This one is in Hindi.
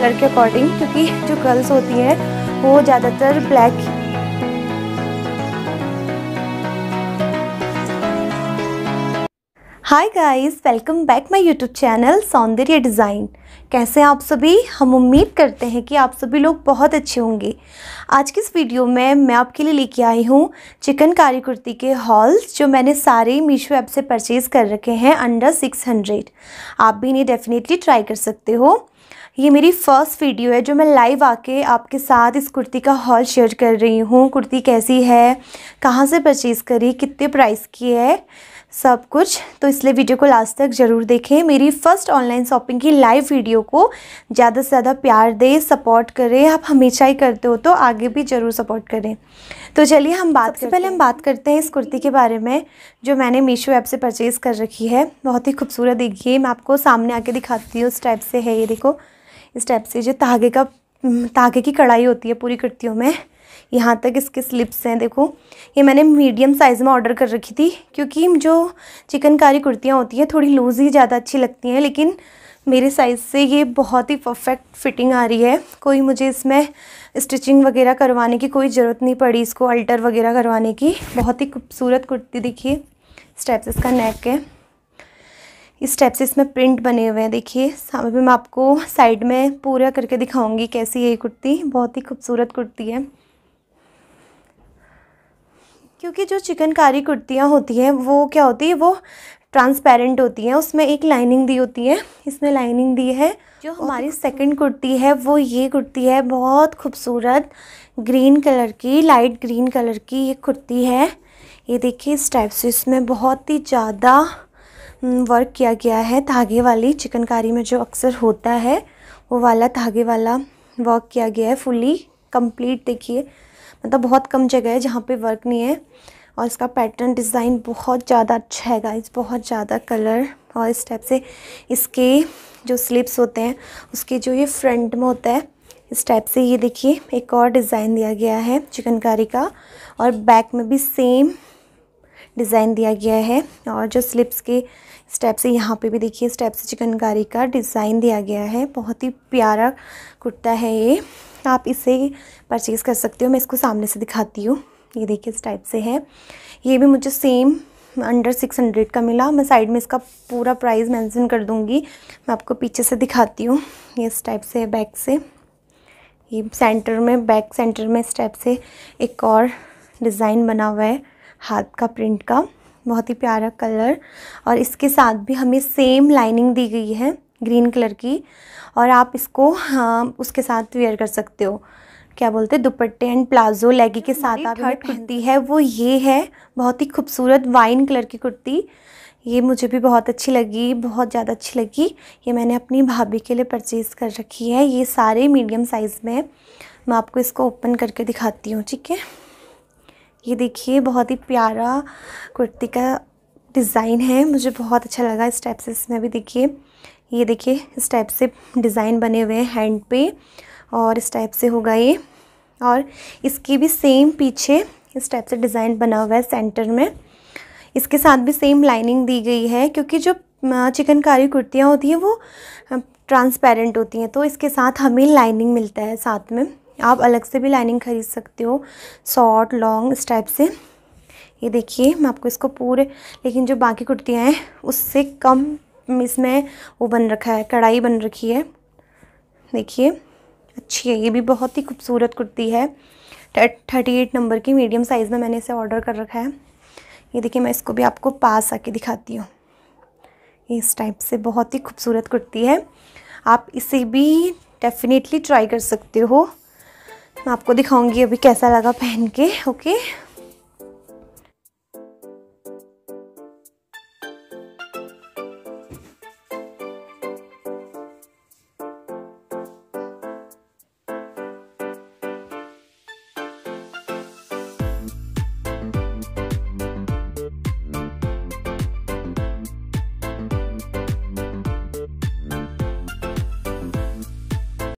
कलर के अकॉर्डिंग क्योंकि जो गर्ल्स होती हैं वो ज़्यादातर black hi guys welcome back my YouTube channel Saundarya design कैसे हैं आप सभी हम उम्मीद करते हैं कि आप सभी लोग बहुत अच्छे होंगे आज की इस वीडियो में मैं आपके लिए लेके आई हूँ चिकन कारी कुर्ती के हॉल्स जो मैंने सारे मीशो ऐप से परचेज़ कर रखे हैं अंडर 600 आप भी इन्हें डेफिनेटली ट्राई कर सकते हो ये मेरी फ़र्स्ट वीडियो है जो मैं लाइव आके आपके साथ इस कुर्ती का हॉल शेयर कर रही हूँ कुर्ती कैसी है कहाँ से परचेज़ करी कितने प्राइस की है सब कुछ तो इसलिए वीडियो को लास्ट तक ज़रूर देखें मेरी फ़र्स्ट ऑनलाइन शॉपिंग की लाइव वीडियो को ज़्यादा से ज़्यादा प्यार दें सपोर्ट करें आप हमेशा ही करते हो तो आगे भी ज़रूर सपोर्ट करें तो चलिए हम बात से पहले हम बात करते हैं इस कुर्ती के बारे में जो मैंने मीशो ऐप से परचेज़ कर रखी है बहुत ही खूबसूरत देखिए मैं आपको सामने आके दिखाती हूँ उस टाइप से है ये देखो इस टाइप से जो धागे का धागे की कढ़ाई होती है पूरी कुर्तियों में यहाँ तक इसके स्लिप्स हैं देखो ये मैंने मीडियम साइज़ में ऑर्डर कर रखी थी क्योंकि जो चिकनकारी कुर्तियाँ होती हैं थोड़ी लूज़ ही ज़्यादा अच्छी लगती हैं लेकिन मेरे साइज़ से ये बहुत ही परफेक्ट फिटिंग आ रही है कोई मुझे इसमें स्टिचिंग वगैरह करवाने की कोई ज़रूरत नहीं पड़ी इसको अल्टर वगैरह करवाने की बहुत ही खूबसूरत कुर्ती देखिए स्टेप्स इसका नेक है इस टाइप से इसमें प्रिंट बने हुए हैं देखिए अभी मैं आपको साइड में पूरा करके दिखाऊंगी कैसी ये कुर्ती बहुत ही खूबसूरत कुर्ती है क्योंकि जो चिकनकारी कुर्तियाँ होती हैं वो क्या होती है वो ट्रांसपेरेंट होती हैं उसमें एक लाइनिंग दी होती है इसमें लाइनिंग दी है जो हमारी सेकंड कुर्ती है वो ये कुर्ती है बहुत खूबसूरत ग्रीन कलर की लाइट ग्रीन कलर की ये कुर्ती है ये देखिए इस टाइप से इसमें बहुत ही ज़्यादा वर्क किया गया है धागे वाली चिकनकारी में जो अक्सर होता है वो वाला धागे वाला वर्क किया गया है फुली कंप्लीट देखिए मतलब बहुत कम जगह है जहाँ पे वर्क नहीं है और इसका पैटर्न डिज़ाइन बहुत ज़्यादा अच्छा है गाइस बहुत ज़्यादा कलर और इस टाइप से इसके जो स्लिप्स होते हैं उसके जो ये फ्रंट में होता है इस टाइप से ये देखिए एक और डिज़ाइन दिया गया है चिकनकारी का और बैक में भी सेम डिज़ाइन दिया गया है और जो स्लिप्स के स्टेप्स है यहाँ पे भी देखिए स्टेप्स चिकनकारी का डिज़ाइन दिया गया है बहुत ही प्यारा कुर्ता है ये आप इसे परचेज़ कर सकते हो मैं इसको सामने से दिखाती हूँ ये देखिए इस टाइप से है ये भी मुझे सेम अंडर सिक्स हंड्रेड का मिला मैं साइड में इसका पूरा प्राइस मेंशन कर दूँगी मैं आपको पीछे से दिखाती हूँ ये इस टाइप से है बैक से ये सेंटर में बैक सेंटर में इस टाइप से एक और डिज़ाइन बना हुआ है हाथ का प्रिंट का बहुत ही प्यारा कलर और इसके साथ भी हमें सेम लाइनिंग दी गई है ग्रीन कलर की और आप इसको हाँ, उसके साथ वेयर कर सकते हो क्या बोलते हैं दुपट्टे एंड प्लाजो लेगी के साथ आप हर कुर्ती है वो ये है बहुत ही खूबसूरत वाइन कलर की कुर्ती ये मुझे भी बहुत अच्छी लगी बहुत ज़्यादा अच्छी लगी ये मैंने अपनी भाभी के लिए परचेज़ कर रखी है ये सारे मीडियम साइज़ में मैं आपको इसको ओपन करके दिखाती हूँ ठीक है ये देखिए बहुत ही प्यारा कुर्ती का डिज़ाइन है मुझे बहुत अच्छा लगा इस टाइप से इसमें भी देखिए ये देखिए इस टाइप से डिज़ाइन बने हुए हैं हैंड पे और इस टाइप से होगा ये और इसकी भी सेम पीछे इस टाइप से डिज़ाइन बना हुआ है सेंटर में इसके साथ भी सेम लाइनिंग दी गई है क्योंकि जो चिकनकारी कुर्तियाँ होती हैं वो ट्रांसपेरेंट होती हैं तो इसके साथ हमें लाइनिंग मिलता है साथ में आप अलग से भी लाइनिंग खरीद सकते हो शॉर्ट लॉन्ग इस टाइप से ये देखिए मैं आपको इसको पूरे लेकिन जो बाकी कुर्तियाँ हैं उससे कम इसमें वो बन रखा है कढ़ाई बन रखी है देखिए अच्छी है ये भी बहुत ही खूबसूरत कुर्ती है थर्टी एट नंबर की मीडियम साइज़ में मैंने इसे ऑर्डर कर रखा है ये देखिए मैं इसको भी आपको पास आके दिखाती हूँ इस टाइप से बहुत ही खूबसूरत कुर्ती है आप इसे भी डेफिनेटली ट्राई कर सकते हो मैं आपको दिखाऊंगी अभी कैसा लगा पहन के ओके